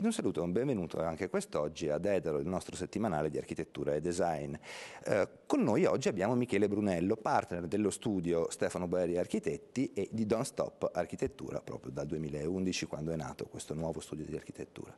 Ed un saluto e un benvenuto anche quest'oggi ad Edero, il nostro settimanale di architettura e design. Eh, con noi oggi abbiamo Michele Brunello, partner dello studio Stefano Boeri Architetti e di Don't Stop Architettura, proprio dal 2011 quando è nato questo nuovo studio di architettura.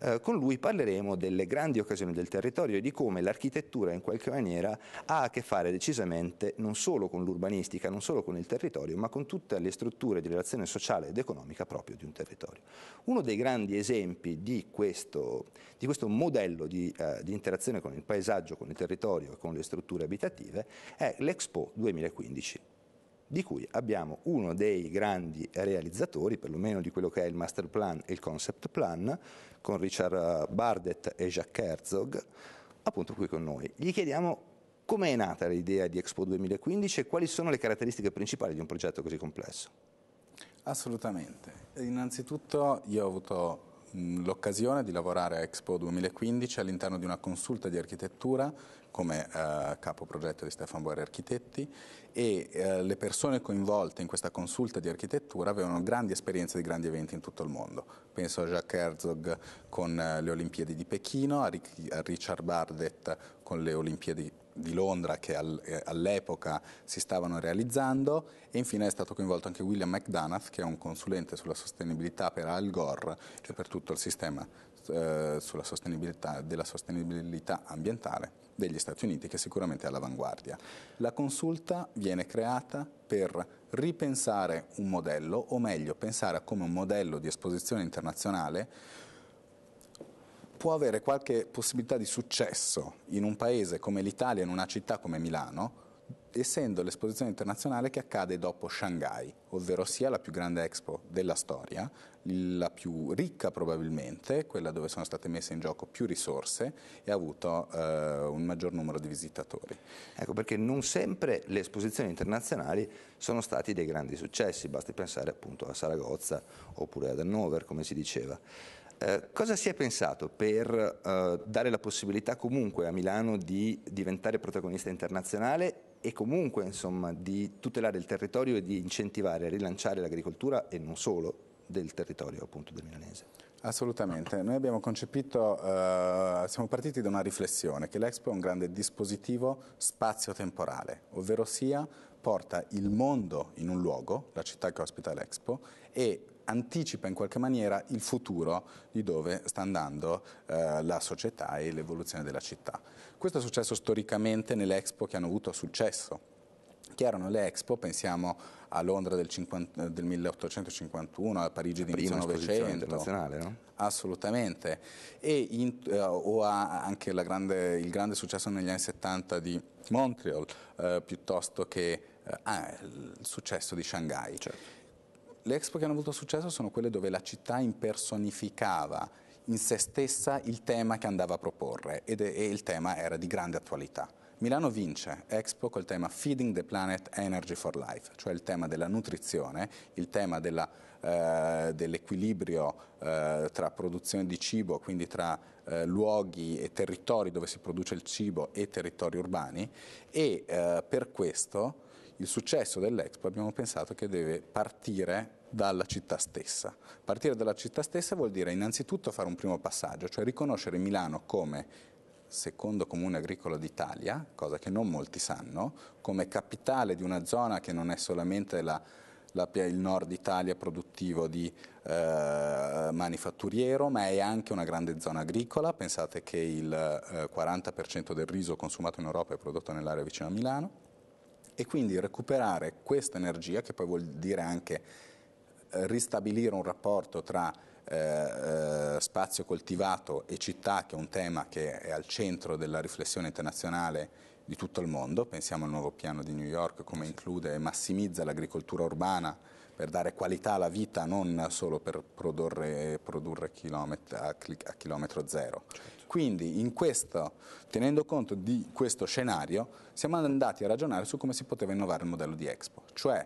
Eh, con lui parleremo delle grandi occasioni del territorio e di come l'architettura in qualche maniera ha a che fare decisamente non solo con l'urbanistica, non solo con il territorio, ma con tutte le strutture di relazione sociale ed economica proprio di un territorio. Uno dei grandi esempi di questo, di questo modello di, eh, di, interazione con il paesaggio, con il territorio e con le strutture abitative è l'Expo 2015 di cui abbiamo uno dei grandi realizzatori, perlomeno di quello che è il master plan e il concept plan, con Richard Bardet e Jacques Herzog, appunto qui con noi. Gli chiediamo come è nata l'idea di Expo 2015 e quali sono le caratteristiche principali di un progetto così complesso. Assolutamente. Innanzitutto io ho avuto l'occasione di lavorare a Expo 2015 all'interno di una consulta di architettura come eh, capo progetto di Stefan Boer Architetti e eh, le persone coinvolte in questa consulta di architettura avevano grandi esperienze di grandi eventi in tutto il mondo. Penso a Jacques Herzog con eh, le Olimpiadi di Pechino, a, Rick, a Richard Bardet con le Olimpiadi di Londra che eh, all'epoca si stavano realizzando e infine è stato coinvolto anche William McDonough che è un consulente sulla sostenibilità per Al Gore e cioè per tutto il sistema eh, sulla sostenibilità, della sostenibilità ambientale degli Stati Uniti che sicuramente è all'avanguardia. La consulta viene creata per ripensare un modello, o meglio pensare a come un modello di esposizione internazionale può avere qualche possibilità di successo in un paese come l'Italia, in una città come Milano, essendo l'esposizione internazionale che accade dopo Shanghai, ovvero sia la più grande expo della storia, la più ricca probabilmente, quella dove sono state messe in gioco più risorse e ha avuto eh, un maggior numero di visitatori. Ecco perché non sempre le esposizioni internazionali sono stati dei grandi successi, basti pensare appunto a Saragozza oppure ad Hannover come si diceva. Eh, cosa si è pensato per eh, dare la possibilità comunque a Milano di diventare protagonista internazionale e comunque insomma, di tutelare il territorio e di incentivare e rilanciare l'agricoltura e non solo del territorio appunto del milanese. Assolutamente, noi abbiamo concepito, eh, siamo partiti da una riflessione che l'Expo è un grande dispositivo spazio-temporale, ovvero sia porta il mondo in un luogo, la città che ospita l'Expo, e anticipa in qualche maniera il futuro di dove sta andando eh, la società e l'evoluzione della città. Questo è successo storicamente nelle expo che hanno avuto successo che erano le Expo, pensiamo a Londra del, 50, del 1851, a Parigi di 1900. No? Assolutamente. In, eh, o anche grande, il grande successo negli anni 70 di Montreal, eh, piuttosto che eh, ah, il successo di Shanghai. Certo le Expo che hanno avuto successo sono quelle dove la città impersonificava in se stessa il tema che andava a proporre ed, e il tema era di grande attualità. Milano vince Expo col tema Feeding the Planet Energy for Life, cioè il tema della nutrizione, il tema eh, dell'equilibrio eh, tra produzione di cibo, quindi tra eh, luoghi e territori dove si produce il cibo e territori urbani e eh, per questo il successo dell'Expo abbiamo pensato che deve partire dalla città stessa. Partire dalla città stessa vuol dire innanzitutto fare un primo passaggio, cioè riconoscere Milano come secondo comune agricolo d'Italia, cosa che non molti sanno, come capitale di una zona che non è solamente la, la, il nord Italia produttivo di eh, manifatturiero, ma è anche una grande zona agricola. Pensate che il eh, 40% del riso consumato in Europa è prodotto nell'area vicino a Milano e quindi recuperare questa energia, che poi vuol dire anche eh, ristabilire un rapporto tra eh, eh, spazio coltivato e città, che è un tema che è al centro della riflessione internazionale di tutto il mondo, pensiamo al nuovo piano di New York come include e massimizza l'agricoltura urbana per dare qualità alla vita, non solo per produrre, produrre a, chilometro zero. Certo. Quindi questo, tenendo conto di questo scenario siamo andati a ragionare su come si poteva innovare il modello di Expo, cioè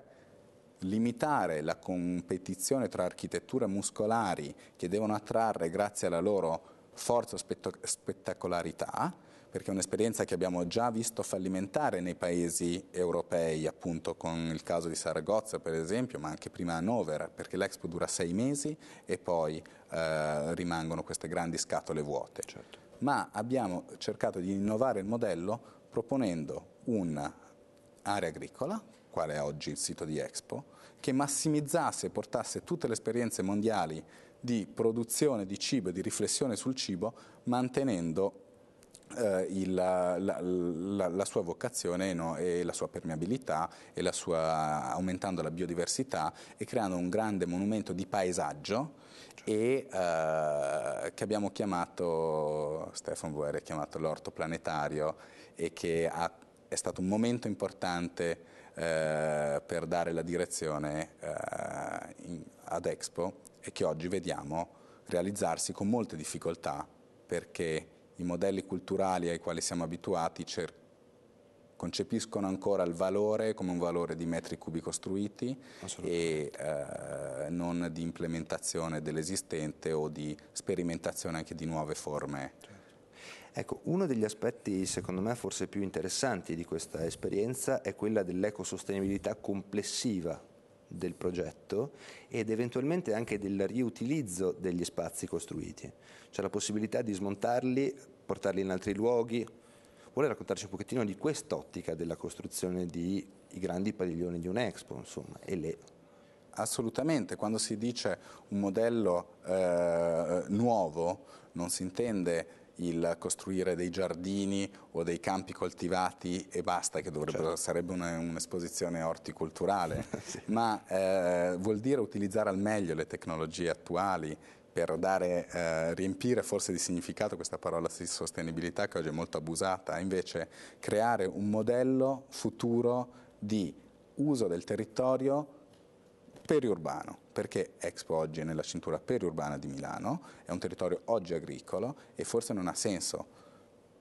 limitare la competizione tra architetture muscolari che devono attrarre grazie alla loro forza spettacolarità perché è un'esperienza che abbiamo già visto fallimentare nei paesi europei, appunto con il caso di Saragozza per esempio, ma anche prima Hannover, perché l'Expo dura sei mesi e poi eh, rimangono queste grandi scatole vuote. Certo. Ma abbiamo cercato di innovare il modello proponendo un'area agricola, quale è oggi il sito di Expo, che massimizzasse e portasse tutte le esperienze mondiali di produzione di cibo e di riflessione sul cibo, mantenendo eh, il, la, la, la, sua vocazione no? e la sua permeabilità e sua, aumentando la biodiversità e creando un grande monumento di paesaggio certo. e, eh, che abbiamo chiamato, Stefano Boer ha chiamato l'orto planetario e che ha, è stato un momento importante eh, per dare la direzione eh, in, ad Expo e che oggi vediamo realizzarsi con molte difficoltà perché i modelli culturali ai quali siamo abituati concepiscono ancora il valore come un valore di metri cubi costruiti e eh, non di implementazione dell'esistente o di sperimentazione anche di nuove forme. Certo. Ecco, uno degli aspetti secondo me forse più interessanti di questa esperienza è quella dell'ecosostenibilità complessiva del progetto ed eventualmente anche del riutilizzo degli spazi costruiti. C'è la possibilità di smontarli, portarli in altri luoghi. Vuole raccontarci un pochettino di quest'ottica della costruzione dei grandi padiglioni di un'Expo, insomma, e le Assolutamente, quando si dice un modello eh, nuovo non si intende il costruire dei giardini o dei campi coltivati e basta, che certo. sarebbe un'esposizione orticulturale, sì. ma eh, vuol dire utilizzare al meglio le tecnologie attuali per dare, eh, riempire forse di significato questa parola di sostenibilità che oggi è molto abusata, invece creare un modello futuro di uso del territorio periurbano, perché Expo oggi è nella cintura periurbana di Milano, è un territorio oggi agricolo e forse non ha senso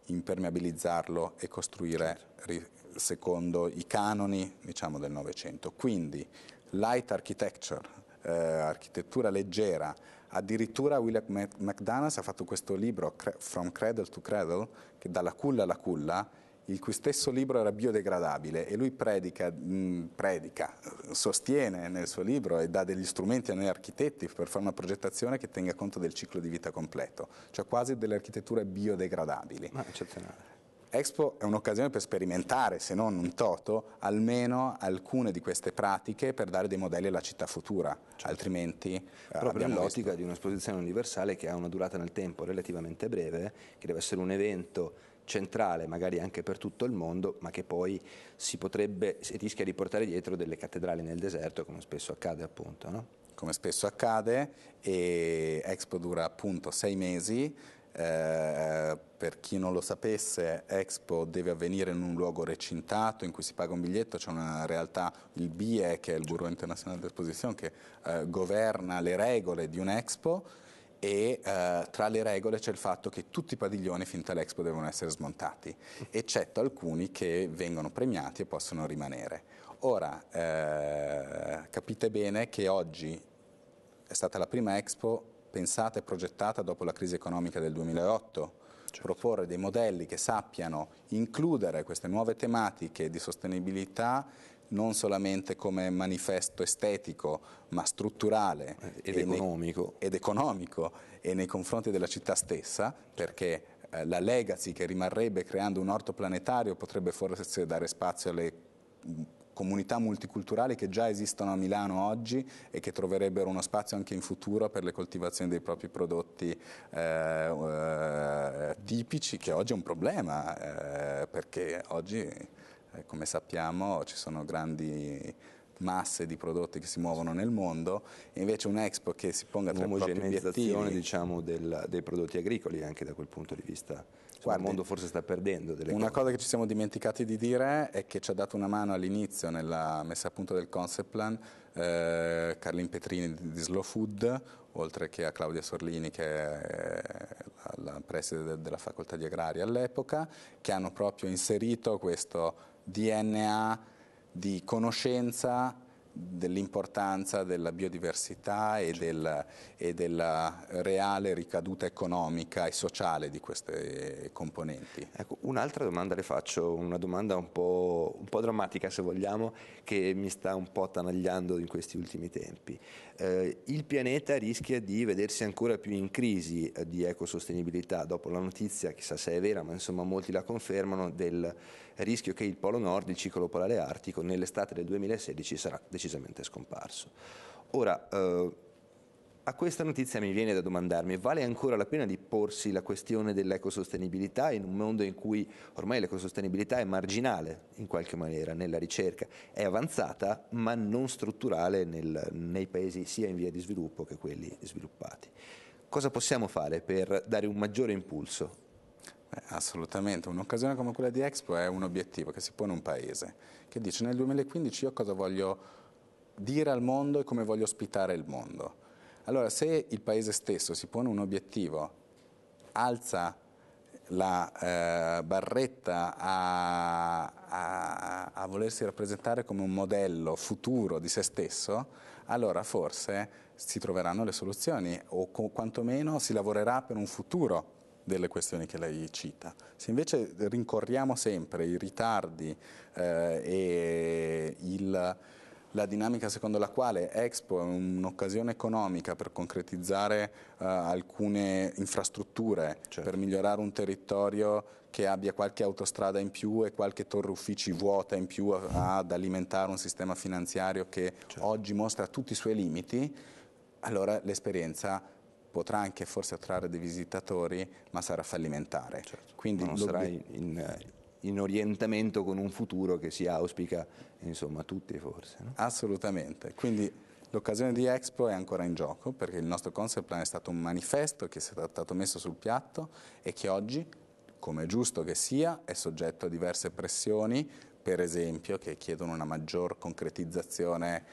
impermeabilizzarlo e costruire certo. secondo i canoni diciamo, del Novecento. Quindi light architecture, eh, architettura leggera, addirittura William McDonald's ha fatto questo libro From Cradle to Cradle, che dalla culla alla culla, il cui stesso libro era biodegradabile e lui predica, mh, mm, predica, sostiene nel suo libro e dà degli strumenti a noi architetti per fare una progettazione che tenga conto del ciclo di vita completo, cioè quasi delle architetture biodegradabili. Ma eccezionale. Expo è un'occasione per sperimentare, se non un toto, almeno alcune di queste pratiche per dare dei modelli alla città futura, certo. altrimenti... Eh, Proprio nell'ottica di un'esposizione universale che ha una durata nel tempo relativamente breve, che deve essere un evento centrale magari anche per tutto il mondo, ma che poi si potrebbe, si rischia di portare dietro delle cattedrali nel deserto, come spesso accade appunto. No? Come spesso accade, e Expo dura appunto sei mesi, eh, per chi non lo sapesse, Expo deve avvenire in un luogo recintato in cui si paga un biglietto, c'è una realtà, il BIE, che è il Bureau Internazionale d'Esposizione, che eh, governa le regole di un'Expo e eh, tra le regole c'è il fatto che tutti i padiglioni fin dall'Expo devono essere smontati, eccetto alcuni che vengono premiati e possono rimanere. Ora, eh, capite bene che oggi è stata la prima Expo pensata e progettata dopo la crisi economica del 2008, Certo. proporre dei modelli che sappiano includere queste nuove tematiche di sostenibilità non solamente come manifesto estetico, ma strutturale ed, economico. Nei, ed economico e nei confronti della città stessa, perché eh, la legacy che rimarrebbe creando un orto planetario potrebbe forse dare spazio alle mm, comunità multiculturali che già esistono a Milano oggi e che troverebbero uno spazio anche in futuro per le coltivazioni dei propri prodotti eh, eh tipici, che oggi è un problema, eh, perché oggi come sappiamo ci sono grandi masse di prodotti che si muovono nel mondo e invece un'Expo che si ponga tra i propri obiettivi diciamo, dei prodotti agricoli anche da quel punto di vista cioè, Guardi, il mondo forse sta perdendo delle una cose. cosa che ci siamo dimenticati di dire è che ci ha dato una mano all'inizio nella messa a punto del concept plan eh, Carlin Petrini di Slow Food oltre che a Claudia Sorlini che è la, eh, la preside della facoltà di agraria all'epoca che hanno proprio inserito questo DNA di conoscenza dell'importanza della biodiversità e, del, e, della reale ricaduta economica e sociale di queste componenti. Ecco, un'altra domanda le faccio, una domanda un po', un po', drammatica se vogliamo, che mi sta un po' attanagliando in questi ultimi tempi eh, il pianeta rischia di vedersi ancora più in crisi eh, di ecosostenibilità dopo la notizia, chissà se è vera, ma insomma molti la confermano, del rischio che il Polo Nord, il ciclo polare artico, nell'estate del 2016 sarà decisamente scomparso. Ora, eh, a questa notizia mi viene da domandarmi, vale ancora la pena di porsi la questione dell'ecosostenibilità in un mondo in cui ormai l'ecosostenibilità è marginale in qualche maniera nella ricerca, è avanzata ma non strutturale nel, nei paesi sia in via di sviluppo che quelli sviluppati. Cosa possiamo fare per dare un maggiore impulso? assolutamente, un'occasione come quella di Expo è un obiettivo che si pone un paese, che dice nel 2015 io cosa voglio dire al mondo e come voglio ospitare il mondo allora se il Paese stesso si pone un obiettivo, alza la eh, barretta a, a, a, volersi rappresentare come un modello futuro di se stesso, allora forse si troveranno le soluzioni o quantomeno si lavorerà per un futuro delle questioni che lei cita. Se invece rincorriamo sempre i ritardi eh, e il la dinamica secondo la quale Expo è un'occasione economica per concretizzare uh, alcune infrastrutture, certo. per migliorare un territorio che abbia qualche autostrada in più e qualche torre uffici vuota in più ad alimentare un sistema finanziario che certo. oggi mostra tutti i suoi limiti, allora l'esperienza potrà anche forse attrarre dei visitatori, ma sarà fallimentare. Certo. Quindi ma non sarà in, in eh, in orientamento con un futuro che si auspica insomma tutti forse. No? Assolutamente, quindi l'occasione di Expo è ancora in gioco perché il nostro concept plan è stato un manifesto che è stato messo sul piatto e che oggi, come è giusto che sia, è soggetto a diverse pressioni, per esempio che chiedono una maggior concretizzazione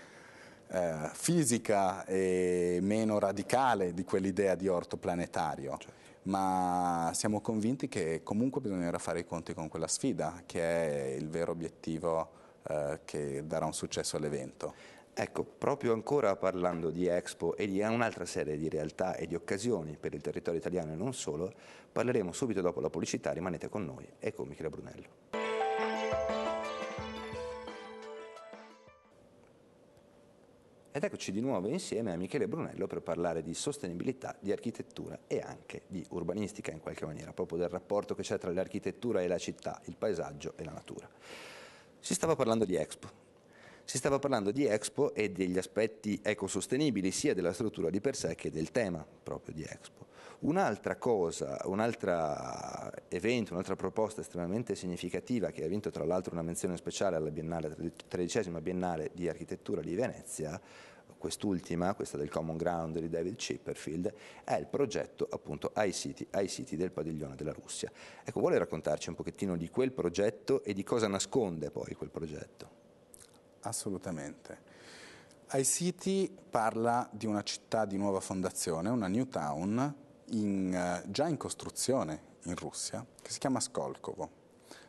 eh, fisica e meno radicale di quell'idea di orto planetario. Cioè ma siamo convinti che comunque bisognerà fare i conti con quella sfida, che è il vero obiettivo eh, che darà un successo all'evento. Ecco, proprio ancora parlando di Expo e di un'altra serie di realtà e di occasioni per il territorio italiano e non solo, parleremo subito dopo la pubblicità, rimanete con noi e con Michele Brunello. Ed eccoci di nuovo insieme a Michele Brunello per parlare di sostenibilità, di architettura e anche di urbanistica in qualche maniera, proprio del rapporto che c'è tra l'architettura e la città, il paesaggio e la natura. Si stava parlando di Expo. Si stava parlando di Expo e degli aspetti ecosostenibili sia della struttura di per sé che del tema proprio di Expo. Un'altra cosa, un altro evento, un'altra proposta estremamente significativa che ha vinto tra l'altro una menzione speciale alla Biennale, tredicesima Biennale di Architettura di Venezia, quest'ultima, questa del Common Ground di David Chipperfield, è il progetto appunto ICity, ICity del padiglione della Russia. Ecco, vuole raccontarci un pochettino di quel progetto e di cosa nasconde poi quel progetto? Assolutamente. ICity parla di una città di nuova fondazione, una new town, in, eh, già in costruzione in Russia che si chiama Skolkovo.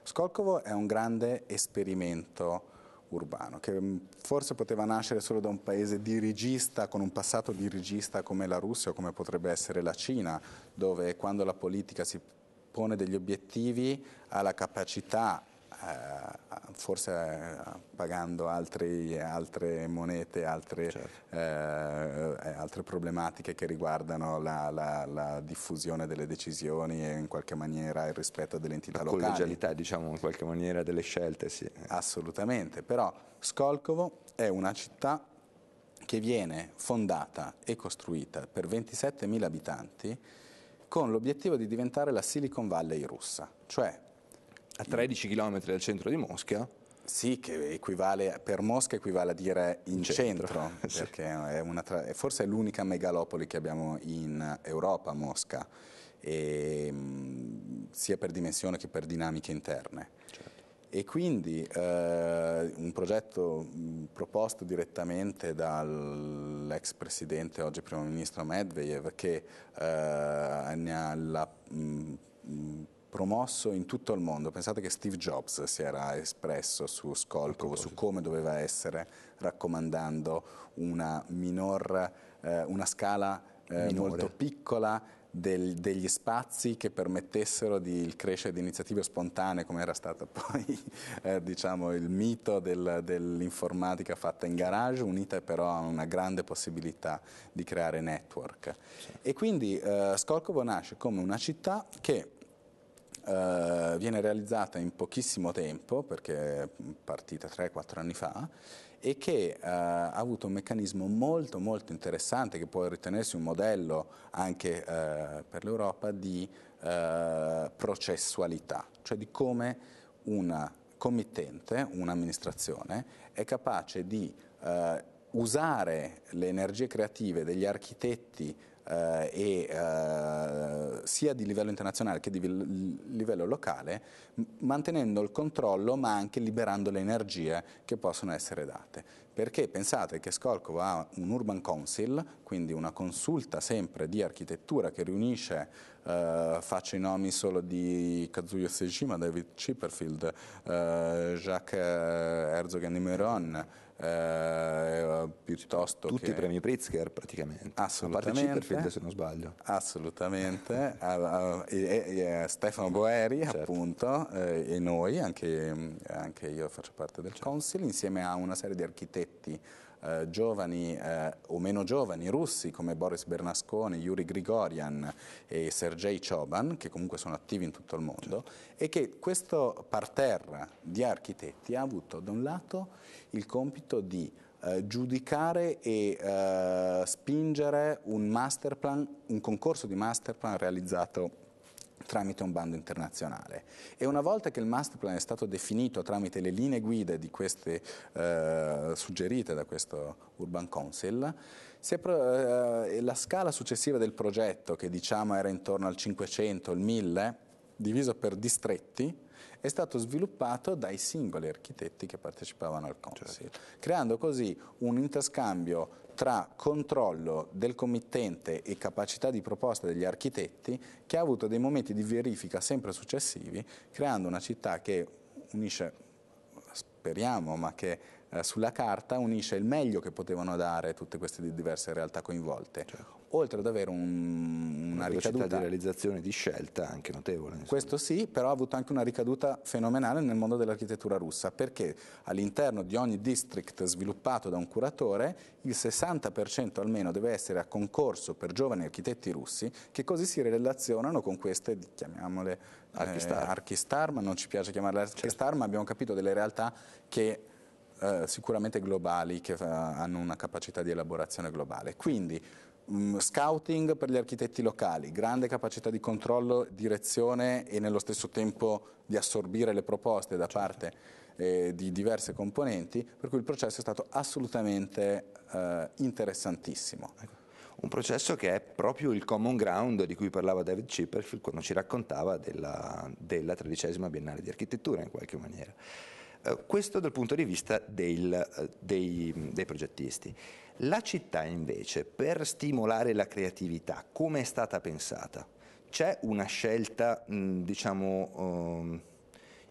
Skolkovo è un grande esperimento urbano che mm, forse poteva nascere solo da un paese dirigista con un passato dirigista come la Russia o come potrebbe essere la Cina, dove quando la politica si pone degli obiettivi ha la capacità eh, forse eh, pagando altri, altre monete, altre, certo. Eh, eh, altre, problematiche che riguardano la, la, la, diffusione delle decisioni e in qualche maniera il rispetto delle entità locali. La collegialità, diciamo, in qualche maniera delle scelte, sì. Assolutamente, però Skolkovo è una città che viene fondata e costruita per 27.000 abitanti con l'obiettivo di diventare la Silicon Valley russa, cioè a 13 km dal centro di Mosca. Sì, che equivale, per Mosca equivale a dire in centro, centro perché sì. è una, forse è l'unica megalopoli che abbiamo in Europa, Mosca, e, mm, sia per dimensione che per dinamiche interne. Certo. E quindi eh, un progetto mm, proposto direttamente dall'ex presidente, oggi primo ministro Medvedev, che eh, ne ha la... Mh, mm, promosso in tutto il mondo. Pensate che Steve Jobs si era espresso su Skolkovo, su come doveva essere, raccomandando una, minor, eh, una scala eh, molto piccola del, degli spazi che permettessero di, crescere di iniziative spontanee, come era stato poi eh, diciamo, il mito del, dell'informatica fatta in garage, unita però a una grande possibilità di creare network. Sì. E quindi eh, Skolkovo nasce come una città che eh, viene realizzata in pochissimo tempo, perché è partita 3-4 anni fa, e che eh, ha avuto un meccanismo molto molto interessante che può ritenersi un modello anche eh, per l'Europa di eh, processualità, cioè di come una committente, un'amministrazione, è capace di eh, usare le energie creative degli architetti eh, e, eh, sia di livello internazionale che di livello locale, mantenendo il controllo ma anche liberando le energie che possono essere date. Perché pensate che Skolkovo ha un Urban Council, quindi una consulta sempre di architettura che riunisce, eh, faccio i nomi solo di Kazuyo Sejima, David Chipperfield, eh, Jacques eh, Herzog e Nimeron, eh, piuttosto Tutti che... i premi Pritzker praticamente. Assolutamente. A parte se non sbaglio. Assolutamente. a, a, e, e eh, Stefano Boeri certo. appunto eh, e noi, anche, anche, io faccio parte del certo. Consil, insieme a una serie di architetti eh, giovani eh, o meno giovani russi come Boris Bernasconi, Yuri Grigorian e Sergei Choban, che comunque sono attivi in tutto il mondo, e che questo parterre di architetti ha avuto da un lato il compito di eh, giudicare e eh, spingere un master plan, un concorso di masterplan realizzato tramite un bando internazionale. E una volta che il master plan è stato definito tramite le linee guida queste, eh, suggerite da questo Urban Council, pro, eh, la scala successiva del progetto, che diciamo era intorno al 500, il 1000, diviso per distretti, è stato sviluppato dai singoli architetti che partecipavano al Consil, certo. creando così un interscambio tra controllo del committente e capacità di proposta degli architetti che ha avuto dei momenti di verifica sempre successivi, creando una città che unisce, speriamo, ma che eh, sulla carta unisce il meglio che potevano dare tutte queste diverse realtà coinvolte, certo. oltre ad avere un, una, una ricaduta di realizzazione di scelta anche notevole. Insomma. Questo sì, però ha avuto anche una ricaduta fenomenale nel mondo dell'architettura russa, perché all'interno di ogni district sviluppato da un curatore il 60% almeno deve essere a concorso per giovani architetti russi che così si relazionano con queste, chiamiamole Archistar, eh, Archistar ma non ci piace chiamarle Archistar, certo. ma abbiamo capito delle realtà che eh, sicuramente globali che eh, hanno una capacità di elaborazione globale. Quindi mm, scouting per gli architetti locali, grande capacità di controllo, direzione e nello stesso tempo di assorbire le proposte da parte eh, di diverse componenti, per cui il processo è stato assolutamente eh, interessantissimo. Ecco. Un processo che è proprio il common ground di cui parlava David Chipperfield quando ci raccontava della, della tredicesima Biennale di Architettura in qualche maniera. Eh, questo dal punto di vista del, eh, dei, dei progettisti. La città invece per stimolare la creatività come è stata pensata? C'è una scelta diciamo ehm,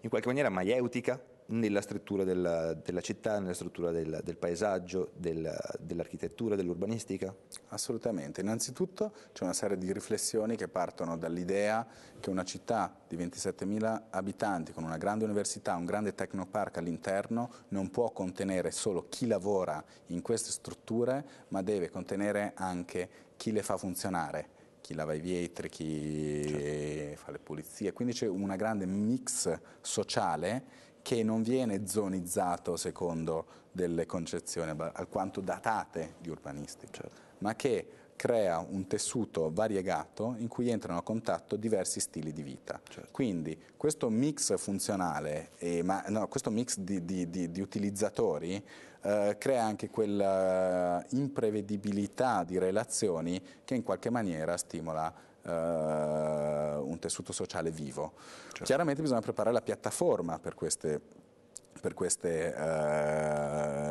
in qualche maniera maieutica nella struttura della, della città, nella struttura del, del paesaggio, del, dell'architettura, dell'urbanistica? Assolutamente, innanzitutto c'è una serie di riflessioni che partono dall'idea che una città di 27.000 abitanti con una grande università, un grande tecnopark all'interno non può contenere solo chi lavora in queste strutture, ma deve contenere anche chi le fa funzionare chi lava i vetri, chi certo. fa le pulizie, quindi c'è una grande mix sociale che non viene zonizzato secondo delle concezioni alquanto datate di urbanistica, certo. ma che crea un tessuto variegato in cui entrano a contatto diversi stili di vita. Certo. Quindi questo mix funzionale, e, ma, no, questo mix di, di, di, di utilizzatori eh, crea anche quella imprevedibilità di relazioni che in qualche maniera stimola eh, un tessuto sociale vivo. Certo. Chiaramente bisogna preparare la piattaforma per queste, per queste eh,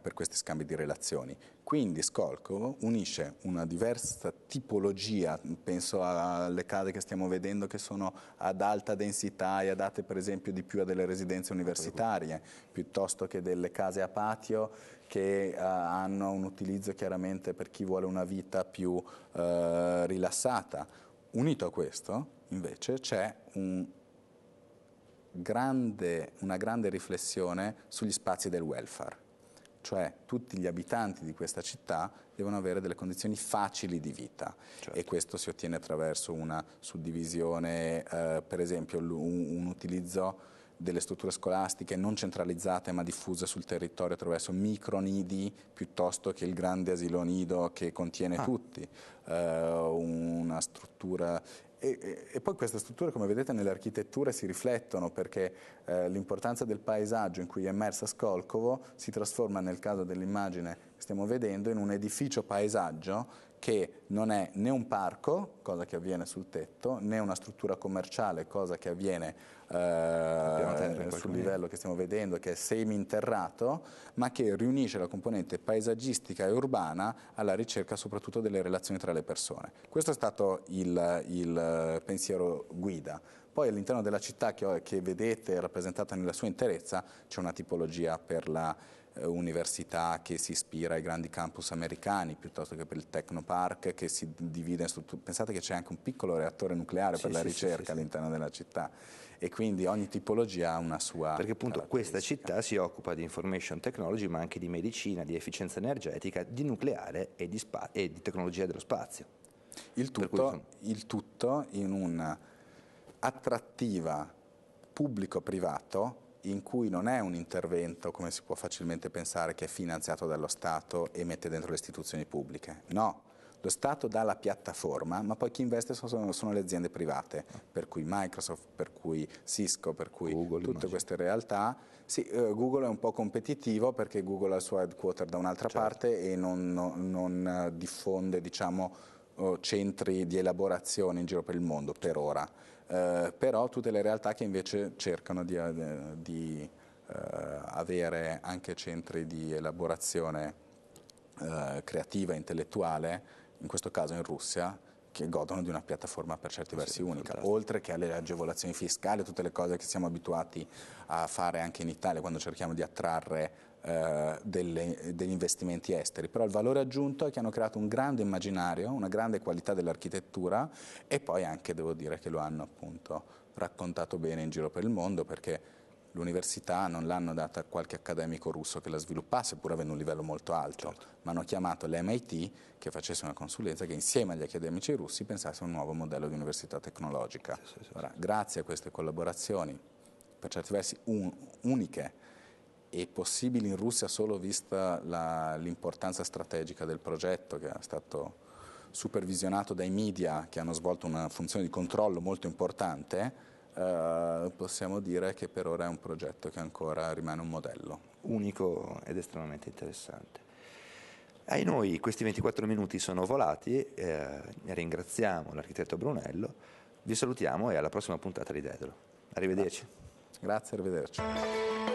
per questi scambi di relazioni. Quindi Skolkovo unisce una diversa tipologia, penso alle case che stiamo vedendo che sono ad alta densità e adatte per esempio di più a delle residenze universitarie, piuttosto che delle case a patio che uh, hanno un utilizzo chiaramente per chi vuole una vita più uh, rilassata. Unito a questo invece c'è un grande, una grande riflessione sugli spazi del welfare cioè tutti gli abitanti di questa città devono avere delle condizioni facili di vita certo. e questo si ottiene attraverso una suddivisione, eh, per esempio un, un utilizzo delle strutture scolastiche non centralizzate ma diffuse sul territorio attraverso micro nidi piuttosto che il grande asilo nido che contiene ah. tutti, eh, una struttura e, e, e, poi queste strutture, come vedete, nelle architetture si riflettono perché eh, l'importanza del paesaggio in cui è immersa Skolkovo si trasforma, nel caso dell'immagine stiamo vedendo in un edificio paesaggio che non è né un parco, cosa che avviene sul tetto, né una struttura commerciale, cosa che avviene eh, sul livello che stiamo vedendo, che è semi-interrato, ma che riunisce la componente paesaggistica e urbana alla ricerca soprattutto delle relazioni tra le persone. Questo è stato il, il eh, pensiero guida. Poi all'interno della città che, che vedete rappresentata nella sua interezza c'è una tipologia per la eh, università che si ispira ai grandi campus americani, piuttosto che per il Technopark che si divide in Pensate che c'è anche un piccolo reattore nucleare sì, per la ricerca sì, all'interno della città e quindi ogni tipologia ha una sua... Perché appunto questa città si occupa di information technology ma anche di medicina, di efficienza energetica, di nucleare e di, e di tecnologia dello spazio. Il tutto, il tutto in un'attrattiva pubblico-privato in cui non è un intervento, come si può facilmente pensare, che è finanziato dallo Stato e mette dentro le istituzioni pubbliche. No, lo Stato dà la piattaforma, ma poi chi investe sono, sono le aziende private, per cui Microsoft, per cui Cisco, per cui Google, tutte immagino. queste realtà. Sì, eh, Google è un po' competitivo perché Google ha il suo headquarter da un'altra certo. parte e non, non, non eh, diffonde diciamo, oh, centri di elaborazione in giro per il mondo per ora eh, però tutte le realtà che invece cercano di, eh, di eh, avere anche centri di elaborazione eh, creativa, intellettuale, in questo caso in Russia, che godono di una piattaforma per certi versi unica, fantastico. oltre che alle agevolazioni fiscali, tutte le cose che siamo abituati a fare anche in Italia quando cerchiamo di attrarre eh, delle, degli investimenti esteri, però il valore aggiunto è che hanno creato un grande immaginario, una grande qualità dell'architettura e poi anche devo dire che lo hanno appunto raccontato bene in giro per il mondo perché l'università non l'hanno data a qualche accademico russo che la sviluppasse, pur avendo un livello molto alto, certo. ma hanno chiamato l'MIT che facesse una consulenza che insieme agli accademici russi pensasse a un nuovo modello di università tecnologica. Sì, sì, sì, Ora, grazie a queste collaborazioni, per certi versi un uniche, e possibili in Russia solo vista l'importanza strategica del progetto che è stato supervisionato dai media che hanno svolto una funzione di controllo molto importante, eh, possiamo dire che per ora è un progetto che ancora rimane un modello. Unico ed estremamente interessante. Ai noi questi 24 minuti sono volati, eh, ringraziamo l'architetto Brunello, vi salutiamo e alla prossima puntata di Dedalo. Arrivederci. Grazie, Grazie arrivederci.